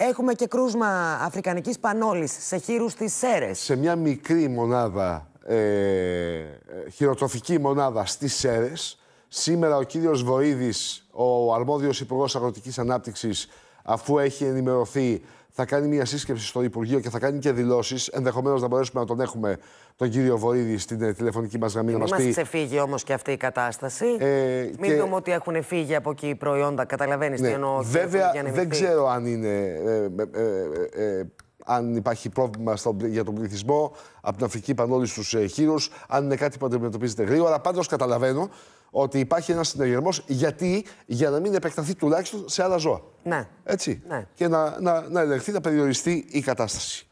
Έχουμε και κρούσμα αφρικανικής πανόλης σε χείρους στι Σέρες. Σε μια μικρή μονάδα, ε, χειροτροφική μονάδα στις Σέρες. Σήμερα ο κύριος Βοήδης, ο αρμόδιος υπουργός αγροτικής ανάπτυξης, αφού έχει ενημερωθεί, θα κάνει μια σύσκεψη στο Υπουργείο και θα κάνει και δηλώσεις. Ενδεχομένως να μπορέσουμε να τον έχουμε τον κύριο Βορύδη στην ε, τηλεφωνική μας γραμμή να μα πει. Μα ξεφύγει όμως και αυτή η κατάσταση. Ε, Μην και... δούμε ότι έχουν φύγει από εκεί οι προϊόντα. Καταλαβαίνεις ναι. τι εννοώ. Βέβαια, δεν ξέρω αν είναι ε, ε, ε, ε αν υπάρχει πρόβλημα για τον πληθυσμό, από την Αφρική πάνε όλοι στου αν είναι κάτι που αντιμετωπίζεται γρήγορα. Πάντως καταλαβαίνω ότι υπάρχει ένας συνεργασμό γιατί για να μην επεκταθεί τουλάχιστον σε άλλα ζώα. Ναι. Έτσι. Ναι. Και να, να, να ελεγχθεί, να περιοριστεί η κατάσταση.